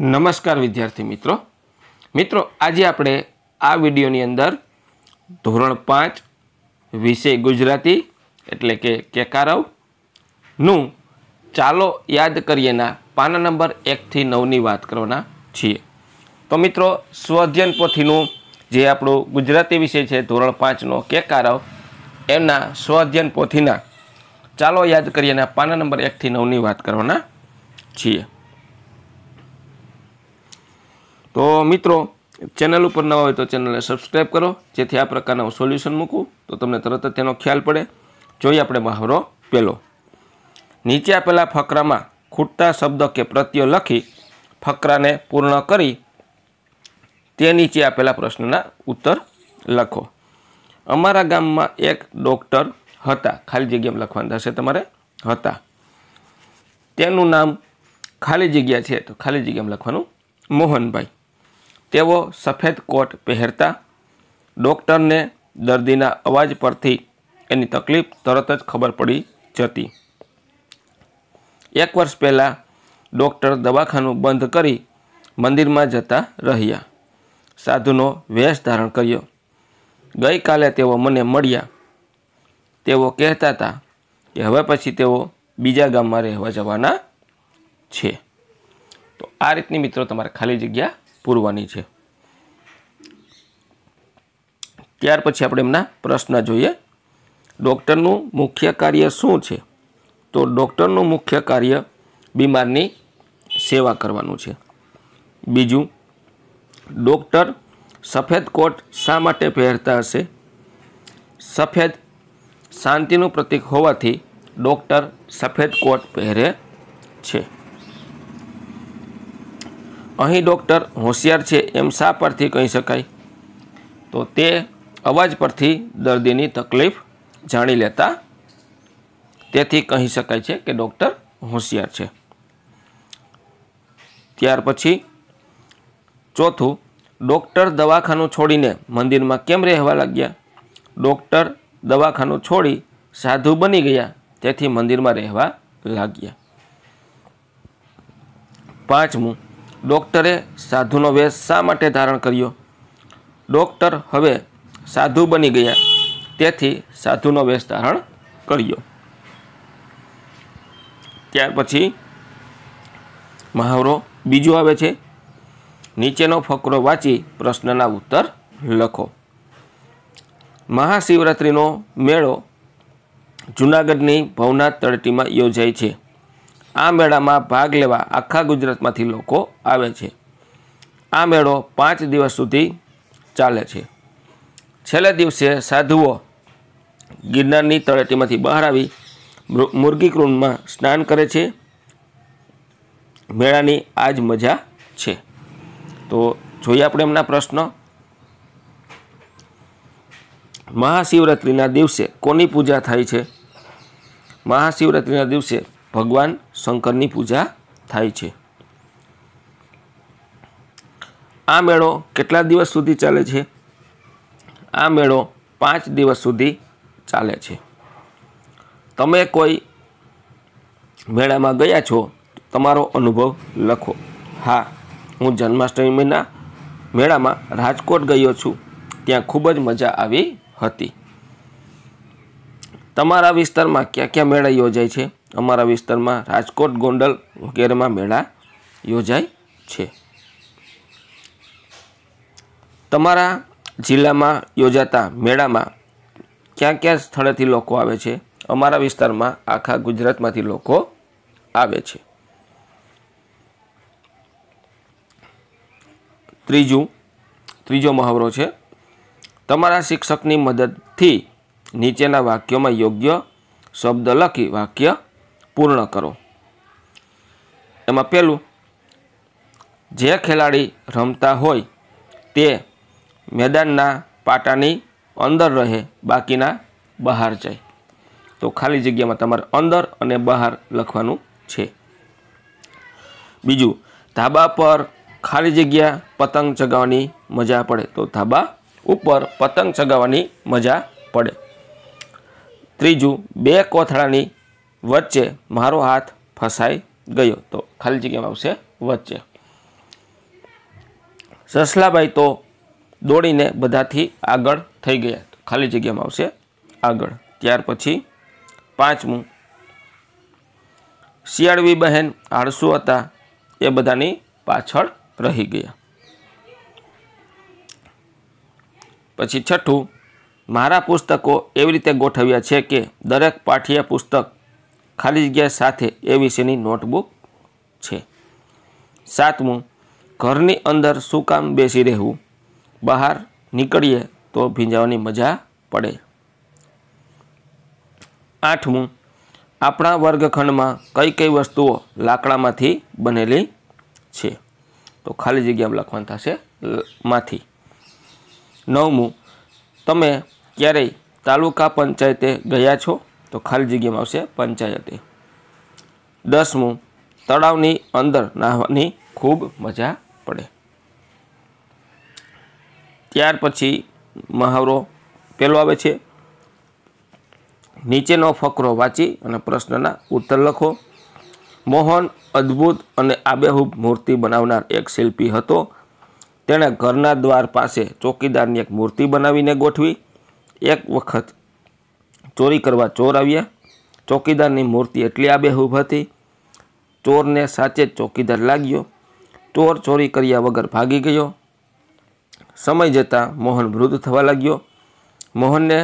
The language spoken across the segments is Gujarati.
નમસ્કાર વિદ્યાર્થી મિત્રો મિત્રો આજે આપણે આ વિડીયોની અંદર ધોરણ પાંચ વિષય ગુજરાતી એટલે કે કેકારવનું ચાલો યાદ કરીએના પાના નંબર એકથી નવની વાત કરવાના છીએ તો મિત્રો સ્વધ્યન પોથીનું જે આપણું ગુજરાતી વિષય છે ધોરણ પાંચનો કેકારવ એમના સ્વધ્યન પોથીના ચાલો યાદ કરીએના પાના નંબર એકથી નવની વાત કરવાના છીએ તો મિત્રો ચેનલ ઉપર નવા હોય તો ચેનલને સબસ્ક્રાઈબ કરો જેથી આ પ્રકારના હું સોલ્યુશન મૂકું તો તમને તરત જ તેનો ખ્યાલ પડે જોઈએ આપણે મહાવરો પહેલો નીચે આપેલા ફકરામાં ખૂટતા શબ્દ કે પ્રત્યય લખી ફકરાને પૂર્ણ કરી તે નીચે આપેલા પ્રશ્નના ઉત્તર લખો અમારા ગામમાં એક ડૉક્ટર હતા ખાલી જગ્યામાં લખવાનું થશે તમારે હતા તેનું નામ ખાલી જગ્યા છે તો ખાલી જગ્યામાં લખવાનું મોહનભાઈ તેઓ સફેદ કોટ પહેરતા ડૉક્ટરને દર્દીના અવાજ પરથી એની તકલીફ તરત જ ખબર પડી જતી એક વર્ષ પહેલાં ડૉક્ટર દવાખાનું બંધ કરી મંદિરમાં જતા રહ્યા સાધુનો વેશ ધારણ કર્યો ગઈકાલે તેઓ મને મળ્યા તેઓ કહેતા હતા કે હવે પછી તેઓ બીજા ગામમાં રહેવા જવાના છે તો આ રીતની મિત્રો તમારે ખાલી જગ્યા પૂરવાની છે ત્યાર પછી આપણે એમના પ્રશ્ન જોઈએ ડૉક્ટરનું મુખ્ય કાર્ય શું છે તો ડૉક્ટરનું મુખ્ય કાર્ય બીમારની સેવા કરવાનું છે બીજું ડૉક્ટર સફેદ કોટ શા માટે પહેરતા હશે સફેદ શાંતિનું પ્રતીક હોવાથી ડૉક્ટર સફેદ કોટ પહેરે છે અહીં ડૉક્ટર હોશિયાર છે એમ શા પરથી કહી શકાય તો તે અવાજ પરથી દર્દીની તકલીફ જાણી લેતા તેથી કહી શકાય છે કે ડૉક્ટર હોશિયાર છે ત્યાર પછી ચોથું ડૉક્ટર દવાખાનું છોડીને મંદિરમાં કેમ રહેવા લાગ્યા ડૉક્ટર દવાખાનું છોડી સાધુ બની ગયા તેથી મંદિરમાં રહેવા લાગ્યા પાંચમું ડૉક્ટરે સાધુનો વેશ શા માટે ધારણ કર્યો ડૉક્ટર હવે સાધુ બની ગયા તેથી સાધુનો વેશ ધારણ કર્યો ત્યાર પછી મહાવરો બીજો આવે છે નીચેનો ફકરો વાંચી પ્રશ્નના ઉત્તર લખો મહાશિવરાત્રિનો મેળો જૂનાગઢની ભવનાથ તળટીમાં યોજાય છે આ મેળામાં ભાગ લેવા આખા ગુજરાતમાંથી લોકો આવે છે આ મેળો પાંચ દિવસ સુધી ચાલે છે છેલ્લા દિવસે સાધુઓ ગિરનારની તળેટીમાંથી બહાર આવી મુરગીકુંડમાં સ્નાન કરે છે મેળાની આ જ મજા છે તો જોઈએ આપણે એમના પ્રશ્ન મહાશિવરાત્રિના દિવસે કોની પૂજા થાય છે મહાશિવરાત્રિના દિવસે ભગવાન શંકરની પૂજા થાય છે આ મેળો કેટલા દિવસ સુધી ચાલે છે આ મેળો પાંચ દિવસ સુધી ચાલે છે તમે કોઈ મેળામાં ગયા છો તમારો અનુભવ લખો હા હું જન્માષ્ટમીના મેળામાં રાજકોટ ગયો છું ત્યાં ખૂબ જ મજા આવી હતી તમારા વિસ્તારમાં ક્યાં ક્યાં મેળા યોજાય છે અમારા વિસ્તારમાં રાજકોટ ગોંડલ વગેરેમાં મેળા યોજાય છે તમારા જિલ્લામાં યોજાતા મેળામાં ક્યાં ક્યાં સ્થળેથી લોકો આવે છે અમારા વિસ્તારમાં આખા ગુજરાતમાંથી લોકો આવે છે ત્રીજું ત્રીજો મહાવરો છે તમારા શિક્ષકની મદદથી નીચેના વાક્યોમાં યોગ્ય શબ્દ લખી વાક્ય પૂર્ણ કરો એમાં પહેલું જે ખેલાડી રમતા હોય તે મેદાનના પાટાની અંદર રહે બાકીના બહાર જાય તો ખાલી જગ્યામાં તમારે અંદર અને બહાર લખવાનું છે બીજું ધાબા પર ખાલી જગ્યા પતંગ ચગાવવાની મજા પડે તો ધાબા ઉપર પતંગ ચગાવવાની મજા પડે ત્રીજું બે કોથળાની વચ્ચે મારો હાથ ફસાઈ ગયો તો ખાલી જગ્યામાં આવશે વચ્ચે સસલાભાઈ તો દોડીને બધાથી આગળ થઈ ગયા ખાલી જગ્યામાં આવશે આગળ ત્યાર પછી પાંચમું શિયાળવી બહેન આળસુ હતા એ બધાની પાછળ રહી ગયા પછી છઠ્ઠું મારા પુસ્તકો એવી રીતે ગોઠવ્યા છે કે દરેક પાઠ્ય પુસ્તક ખાલી જગ્યા સાથે એ વિશેની નોટબુક છે સાતમું ઘરની અંદર શું કામ બેસી રહેવું બહાર નીકળીએ તો ભીંજાવાની મજા પડે આઠમું આપણા વર્ગખંડમાં કઈ કઈ વસ્તુઓ લાકડામાંથી બનેલી છે તો ખાલી જગ્યા લખવાનું થશે માંથી નવમું તમે ક્યારેય તાલુકા પંચાયતે ગયા છો તો ખાલી જગ્યામાં આવશે પંચાયતે દસમું તળાવની અંદર નાહવાની ખૂબ મજા પડે ત્યાર પછી મહાવરો પહેલો આવે છે નીચેનો ફકરો વાંચી અને પ્રશ્નના ઉત્તર લખો મોહન અદ્ભુત અને આબેહૂબ મૂર્તિ બનાવનાર એક શિલ્પી હતો તેણે ઘરના દ્વાર પાસે ચોકીદારની એક મૂર્તિ બનાવીને ગોઠવી એક વખત ચોરી કરવા ચોર આવ્યા ચોકીદારની મૂર્તિ એટલી આબેહૂબ હતી ચોરને સાચે જ ચોકીદાર લાગ્યો ચોર ચોરી કર્યા વગર ભાગી ગયો સમય જતાં મોહન વૃદ્ધ થવા લાગ્યો મોહનને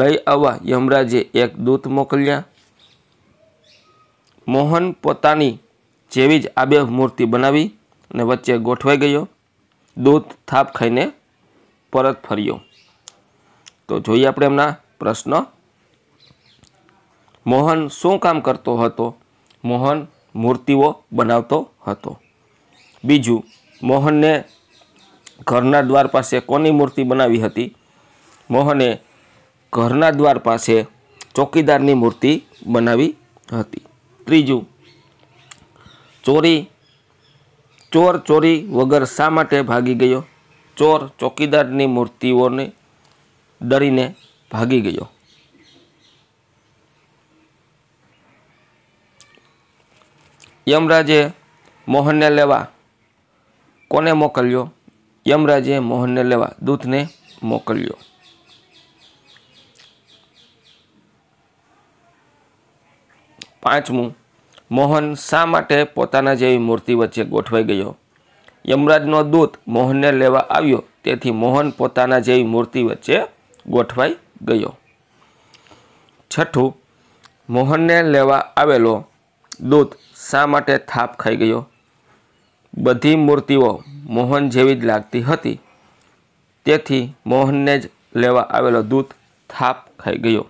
લઈ આવવા યમરાજે એક દૂત મોકલ્યા મોહન પોતાની જેવી જ આબેહૂબ મૂર્તિ બનાવી અને વચ્ચે ગોઠવાઈ ગયો દૂત થાપ ખાઈને પરત ફર્યો તો જોઈએ આપણે એમના પ્રશ્નો મોહન શું કામ કરતો હતો મોહન મૂર્તિઓ બનાવતો હતો બીજું મોહનને ઘરના દ્વાર પાસે કોની મૂર્તિ બનાવી હતી મોહને ઘરના દ્વાર પાસે ચોકીદારની મૂર્તિ બનાવી હતી ત્રીજું ચોરી ચોર ચોરી વગર શા માટે ભાગી ગયો ચોર ચોકીદારની મૂર્તિઓને ડરીને ભાગી ગયો યમરાજે મોહનને લેવા કોને મોકલ્યો યમરાજે મોહનને લેવા દૂતને મોકલ્યો પાંચમું મોહન શા માટે પોતાના જેવી મૂર્તિ વચ્ચે ગોઠવાઈ ગયો યમરાજનો દૂત મોહનને લેવા આવ્યો તેથી મોહન પોતાના જેવી મૂર્તિ વચ્ચે ગોઠવાઈ ગયો છઠ્ઠું મોહનને લેવા આવેલો દૂત શા માટે થાપ ખાઈ ગયો બધી મૂર્તિઓ મોહન જેવી જ લાગતી હતી તેથી મોહનને જ લેવા આવેલો દૂત થાપ ખાઈ ગયો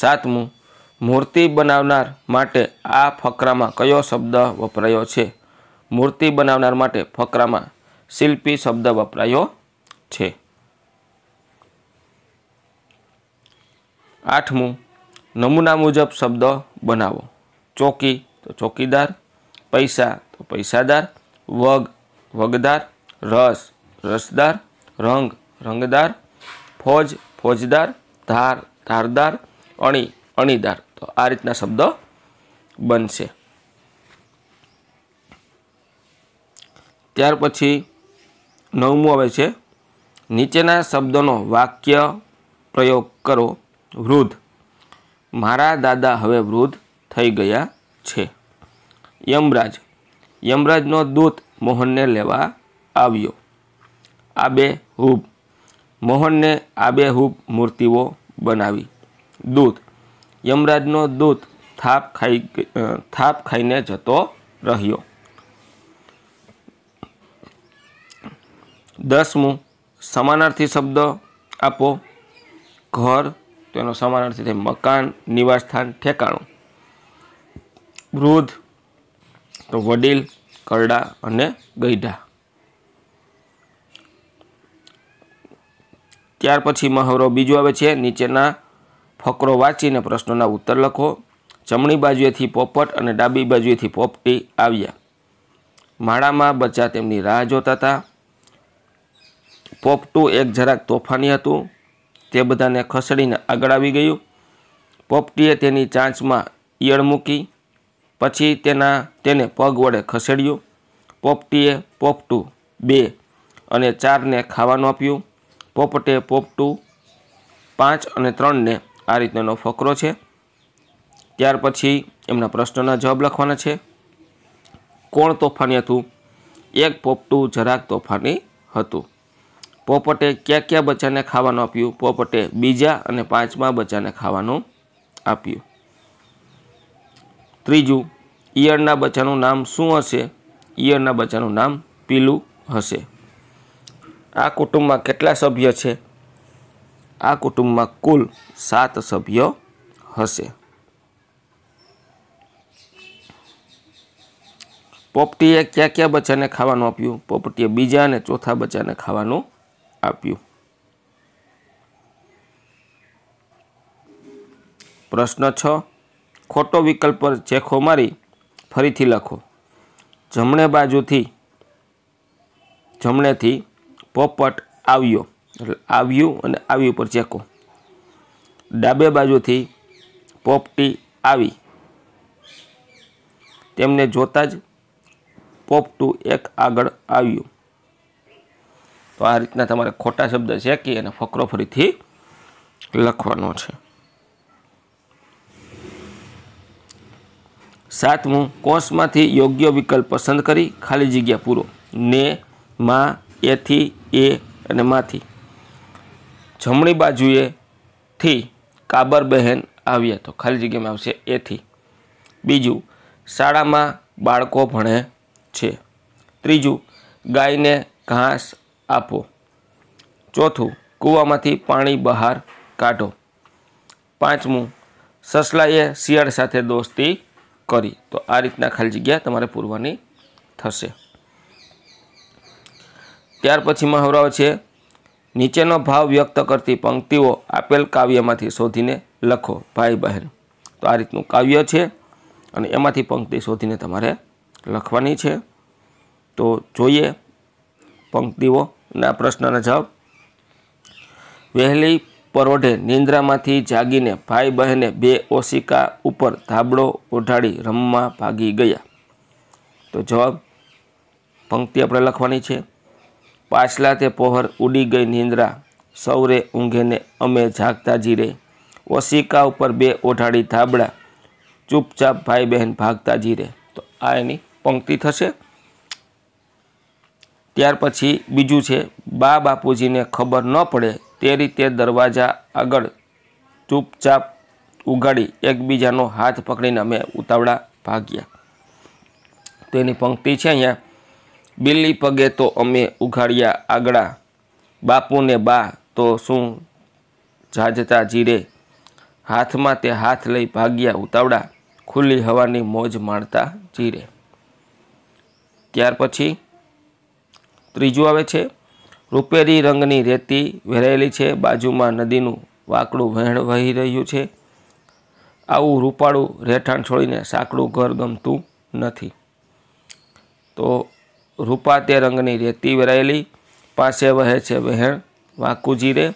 સાતમું મૂર્તિ બનાવનાર માટે આ ફકરામાં કયો શબ્દ વપરાયો છે મૂર્તિ બનાવનાર માટે ફકરામાં શિલ્પી શબ્દ વપરાયો છે આઠમું નમૂના મુજબ શબ્દ બનાવો ચોકી તો ચોકીદાર પૈસા તો પૈસાદાર વગ વગદાર રસ રસદાર રંગ રંગદાર ફોજ ફોજદાર ધાર ધારદાર અણી અણીદાર તો આ રીતના શબ્દ બનશે ત્યાર પછી નવમું આવે છે નીચેના શબ્દોનો વાક્ય પ્રયોગ કરો વૃદ્ધ મારા દાદા હવે વૃદ્ધ થઈ ગયા છે યમરાજ યમરાજનો દૂત મોહનને લેવા આવ્યો આબેહૂબ મોહનને આબેહૂબ મૂર્તિઓ બનાવી દૂત યમરાજનો દૂત થાપ ખાઈ થાપ ખાઈને જતો રહ્યો દસમું સમાનાર્થી શબ્દ આપો ઘર તો એનો સમાનાર્થી થાય મકાન નિવાસસ્થાન ઠેકાણું વૃદ્ધ તો વડીલ કરડા અને ગઈઢા ત્યાર પછી મહાવરો બીજો આવે છે નીચેના ફકરો વાંચીને પ્રશ્નોના ઉત્તર લખો જમણી બાજુએથી પોપટ અને ડાબી બાજુએથી પોપટી આવ્યા માળામાં બચ્ચા તેમની રાહ જોતા હતા પોપટું એક જરાક તોફાની હતું તે બધાને ખસેડીને આગળ આવી ગયું પોપટીએ તેની ચાંચમાં ઈયળ મૂકી પછી તેના તેને પગ વડે ખસેડ્યું પોપટીએ પોપટું બે અને ચારને ખાવાનું આપ્યું પોપટે પોપટું પાંચ અને ત્રણને આ રીતનો ફકરો છે ત્યાર પછી એમના પ્રશ્નોના જવાબ લખવાના છે કોણ તોફાની હતું એક પોપટું જરાક તોફાની હતું પોપટે ક્યાં ક્યાં બચ્ચાને ખાવાનું આપ્યું પોપટે બીજા અને પાંચમા બચ્ચાને ખાવાનું આપ્યું ત્રીજું ઈયળના બચ્ચાનું નામ શું હશે ઈયળના બચ્ચાનું નામ પીલું હશે આ કુટુંબમાં કેટલા સભ્ય છે આ કુટુંબમાં કુલ સાત સભ્યો હશે પોપટીએ ક્યાં કયા બચ્ચાને ખાવાનું આપ્યું પોપટીએ બીજા અને ચોથા બચ્ચાને ખાવાનું આપ્યું પ્રશ્ન છ ખોટો વિકલ્પ પર ચેખો મારી ફરીથી લખો જમણે બાજુથી જમણેથી પોપટ આવ્યો એટલે આવ્યું અને આવ્યું પર ચેકો ડાબે બાજુથી પોપટી આવી તેમને જોતા જ પોપટું એક આગળ આવ્યું તો આ રીતના તમારે ખોટા શબ્દ શેકી અને ફકરો ફરીથી લખવાનો છે સાતમું કોષમાંથી યોગ્ય વિકલ્પ પસંદ કરી ખાલી જગ્યા પૂરો ને માં એથી એ અને માંથી જમણી બાજુએ થી કાબર બહેન આવ્યા તો ખાલી જગ્યામાં આવશે એથી બીજું શાળામાં બાળકો ભણે છે ત્રીજું ગાયને ઘાસ આપો ચોથું કૂવામાંથી પાણી બહાર કાઢો પાંચમું સસલાએ શિયાળ સાથે દોસ્તી કરી તો આ રીતના ખાલી જગ્યા તમારે પૂરવાની થશે ત્યાર પછી મહાવરાઓ છે નીચેનો ભાવ વ્યક્ત કરતી પંક્તિઓ આપેલ કાવ્યમાંથી શોધીને લખો ભાઈ બહેન તો આ રીતનું કાવ્ય છે અને એમાંથી પંક્તિ શોધીને તમારે લખવાની છે તો જોઈએ પંક્તિઓ ના પ્રશ્નના જવાબ વહેલી પરોઢે નિંદ્રામાંથી જાગીને ભાઈ બહેને બે ઓશિકા ઉપર ધાબળો ઓઢાડી રમવા ભાગી ગયા તો જવાબ પંક્તિ આપણે લખવાની છે પાછલા તે પહોર ઉડી ગઈ નિંદ્રા સૌરે ઊંઘેને અમે જાગતા જીરે ઓશિકા ઉપર બે ઓઢાડી ધાબળા ચૂપચાપ ભાઈ બહેન ભાગતા જીરે તો આ એની પંક્તિ થશે ત્યાર પછી બીજું છે બા બાપુજીને ખબર ન પડે તે રીતે દરવાજા આગળ ચૂપચાપ ઉગાડી એકબીજાનો હાથ પકડીને અમે ઉતાવળા ભાગ્યા તો એની પંક્તિ છે અહીંયા બિલ્લી પગે તો અમે ઉઘાડ્યા આગળા બાપુને બા તો શું જાજતા જીરે હાથમાં તે હાથ લઈ ભાગ્યા ઉતાવળા ખુલ્લી હવાની મોજ માણતા જીરે ત્યાર પછી ત્રીજું આવે છે રૂપેરી રંગની રેતી વેરાયેલી છે બાજુમાં નદીનું વાકડું વહેણ વહી રહ્યું છે આવું રૂપાળું રહેઠાણ છોડીને સાંકડું ઘર ગમતું નથી તો રૂપા તે રંગની રેતી વેરાયેલી પાસે વહે છે વહેણ વાંકું રે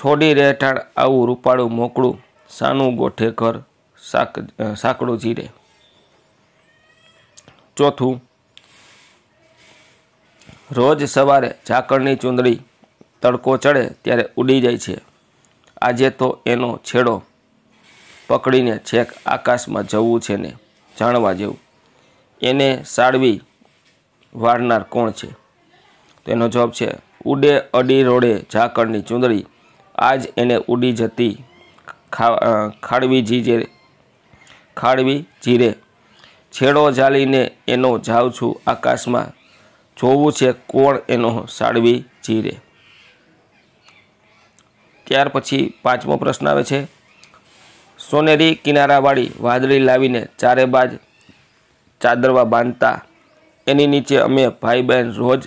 છોડી રહેઠાણ આવું રૂપાળું મોકળું સાનું ગોઠે ઘર સાક સાંકડું જીરે ચોથું રોજ સવારે ઝાકળની ચૂંદડી તડકો ચડે ત્યારે ઉડી જાય છે આજે તો એનો છેડો પકડીને છેક આકાશમાં જવું છે ને જાણવા જેવું એને સાડવી વાળનાર કોણ છે તો એનો જવાબ છે ઉડે અડી રોડે ઝાકળની ચૂંદડી આજ એને ઉડી જતી ખાડવી જીજે ખાડવી જીરે છેડો જાળીને એનો જાઉં છું આકાશમાં જોવું છે કોળ એનો સાડવી જીરે ત્યાર પછી પાંચમો પ્રશ્ન આવે છે સોનેરી કિનારાવાળી વાદળી લાવીને ચારે બાજ ચાદરવા બાંધતા એની નીચે અમે ભાઈ બહેન રોજ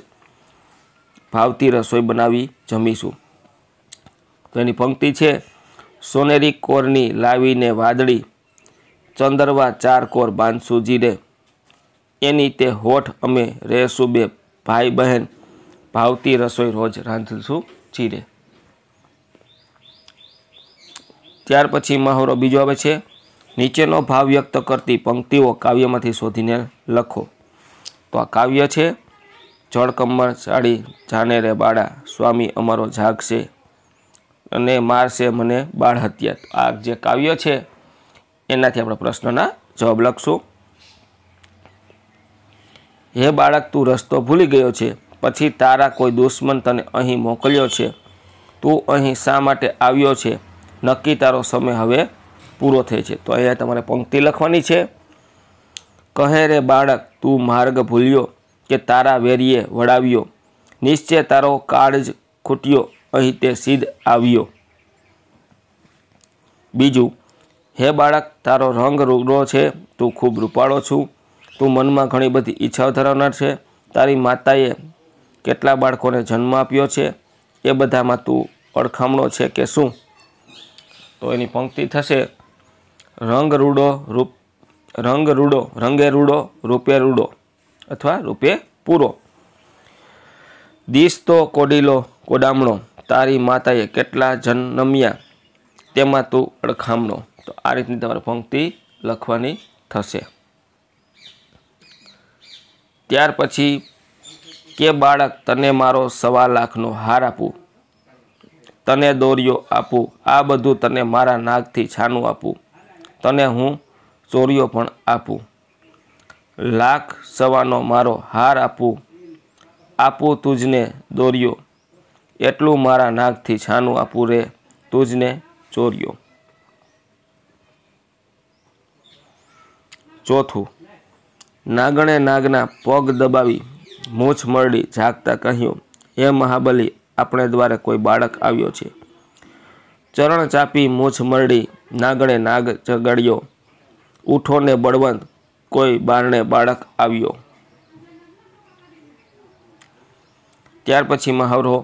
ભાવતી રસોઈ બનાવી જમીશું તો એની પંક્તિ છે સોનેરી કોરની લાવીને વાદળી ચંદરવા ચાર કોર બાંધશું જીરે એની તે હોઠ અમે રહેશું બે ભાઈ બહેન ભાવતી રસોઈ રોજ રાંધશું ચીરે ત્યાર પછી મહાવરો બીજો આવે છે નીચેનો ભાવ વ્યક્ત કરતી પંક્તિઓ કાવ્યમાંથી શોધીને લખો તો આ કાવ્ય છે જળકમર સાડી જાને રે બાળા સ્વામી અમારો જાગશે અને મારશે મને બાળ હત્યા આ જે કાવ્ય છે એનાથી આપણે પ્રશ્નના જવાબ લખશું હે બાળક તું રસ્તો ભૂલી ગયો છે પછી તારા કોઈ દુશ્મન તને અહીં મોકલ્યો છે તું અહીં શા માટે આવ્યો છે નક્કી તારો સમય હવે પૂરો થઈ છે તો અહીંયા તમારે પંક્તિ લખવાની છે કહે રે બાળક તું માર્ગ ભૂલ્યો કે તારા વેરીએ વળાવ્યો નિશ્ચય તારો કાળજ ખૂટ્યો અહીં તે સીધ આવ્યો બીજું હે બાળક તારો રંગ રૂગડો છે તું ખૂબ રૂપાળો છું તું મનમાં ઘણી બધી ઈચ્છાઓ ધરાવનાર છે તારી માતાએ કેટલા બાળકોને જન્મ આપ્યો છે એ બધામાં તું અડખામણો છે કે શું તો એની પંક્તિ થશે રંગ રૂડો રૂપ રંગ રૂડો રંગે રૂડો રૂપે રૂડો અથવા રૂપે પૂરો દીસ તો કોડીલો કોડામણો તારી માતાએ કેટલા જન્મ્યા તેમાં તું અડખામણો તો આ રીતની તમારે પંક્તિ લખવાની થશે ત્યાર પછી કે બાળક તને મારો સવા લાખનો હાર આપું તને દોર્યો આપું આ બધું તને મારા નાગથી છાનું આપું તને હું ચોર્યો પણ આપું લાખ સવાનો મારો હાર આપું આપું તુજને દોર્યો એટલું મારા નાગથી છાનું આપું રે તુજને ચોર્યો ચોથું નાગણે નાગના પગ દબાવી મૂછ મરડી ઝાંકતા કહ્યું હે મહાબલી આપણે દ્વારા કોઈ બાળક આવ્યો છે ચરણ ચાપી મૂછ મરડી નાગણે નાગ ચગડ્યો ઉઠો ને બળવંત કોઈ બારણે બાળક આવ્યો ત્યાર પછી મહાવરો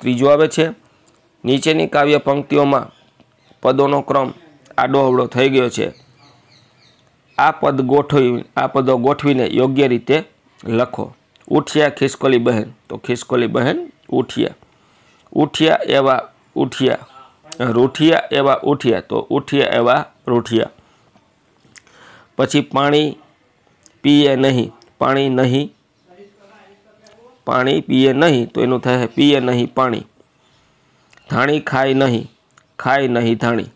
ત્રીજો આવે છે નીચેની કાવ્ય પંક્તિઓમાં પદોનો ક્રમ આડો અવળો થઈ ગયો છે આ પદ ગોઠવી આ પદો ગોઠવીને યોગ્ય રીતે લખો ઉઠ્યા ખિસકોલી બહેન તો ખિસકોલી બહેન ઉઠ્યા ઉઠ્યા એવા ઉઠ્યા રૂઠિયા એવા ઉઠ્યા તો ઉઠ્યા એવા રૂઠિયા પછી પાણી પીએ નહીં પાણી નહીં પાણી પીએ નહીં તો એનું થાય પીએ નહીં પાણી ધાણી ખાય નહીં ખાય નહીં ધાણી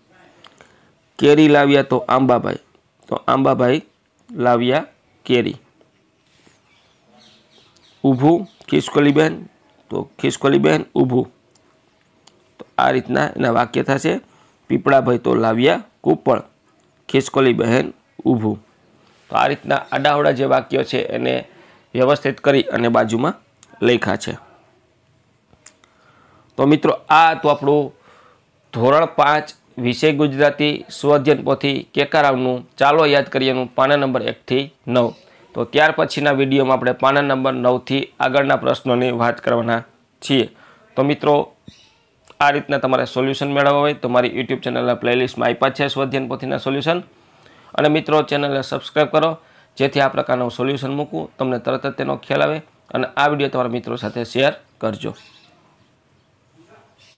કેરી લાવ્યા તો આંબાભાઈ તો આંબાભાઈ લાવ્યા કેરી ઊભું ખિસકોલીબેન તો ખિસકોલીબેન ઊભું તો આ રીતના એના વાક્ય થશે પીપળાભાઈ તો લાવ્યા કૂપળ ખિસકોલી બહેન ઊભું તો આ રીતના આડાવડા જે વાક્યો છે એને વ્યવસ્થિત કરી અને બાજુમાં લખ્યા છે તો મિત્રો આ હતું આપણું ધોરણ પાંચ વિષય ગુજરાતી સ્વઅધ્યયન પોથી કેકારાવનું ચાલો યાદ કરીએનું પાના નંબર એકથી નવ તો ત્યાર પછીના વિડીયોમાં આપણે પાના નંબર નવથી આગળના પ્રશ્નોની વાત કરવાના છીએ તો મિત્રો આ રીતના તમારે સોલ્યુશન મેળવવા હોય તો મારી યુટ્યુબ ચેનલના પ્લેલિસ્ટમાં આપ્યા છે સ્વધ્યન પોથીના સોલ્યુશન અને મિત્રો ચેનલને સબસ્ક્રાઈબ કરો જેથી આ પ્રકારનું સોલ્યુશન મૂકું તમને તરત જ તેનો ખ્યાલ આવે અને આ વિડીયો તમારા મિત્રો સાથે શેર કરજો